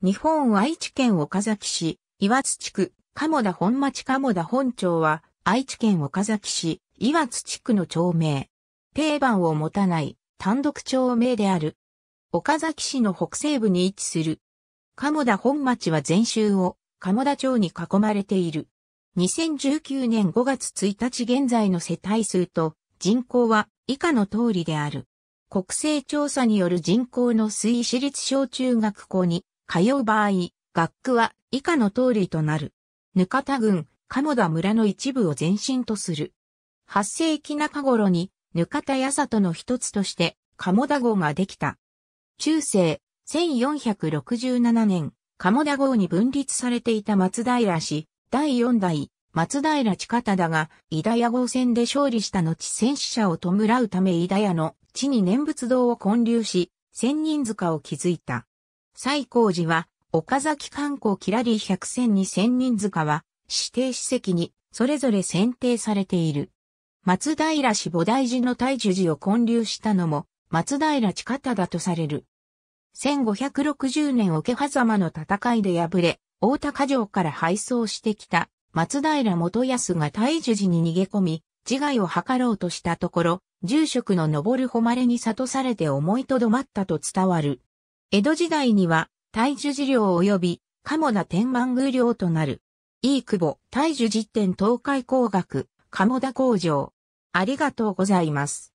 日本愛知県岡崎市、岩津地区、鴨田本町鴨田本町は、愛知県岡崎市、岩津地区の町名。定番を持たない、単独町名である。岡崎市の北西部に位置する。鴨田本町は全州を、鴨田町に囲まれている。2019年5月1日現在の世帯数と人口は以下の通りである。国勢調査による人口の推移私立小中学校に通う場合、学区は以下の通りとなる。かた郡、鴨田村の一部を前身とする。8世紀中頃に、額田八里の一つとして、鴨田郷ができた。中世、1467年、鴨田郷に分立されていた松平氏、第四代、松平近忠が、伊田屋号戦で勝利した後戦死者を弔うため伊田屋の地に念仏堂を建立し、千人塚を築いた。西光寺は、岡崎観光キラリー百選二千人塚は、指定史跡に、それぞれ選定されている。松平氏菩提寺の大樹寺を建立したのも、松平地方だとされる。1560年桶狭間の戦いで敗れ、大高城から敗走してきた松平元康が大樹寺に逃げ込み、自害を図ろうとしたところ、住職の登る誉れに悟されて思いとどまったと伝わる。江戸時代には、大樹寺領及び、鴨田天満宮領となる。いい久保、大樹実店東海工学、鴨田工場。ありがとうございます。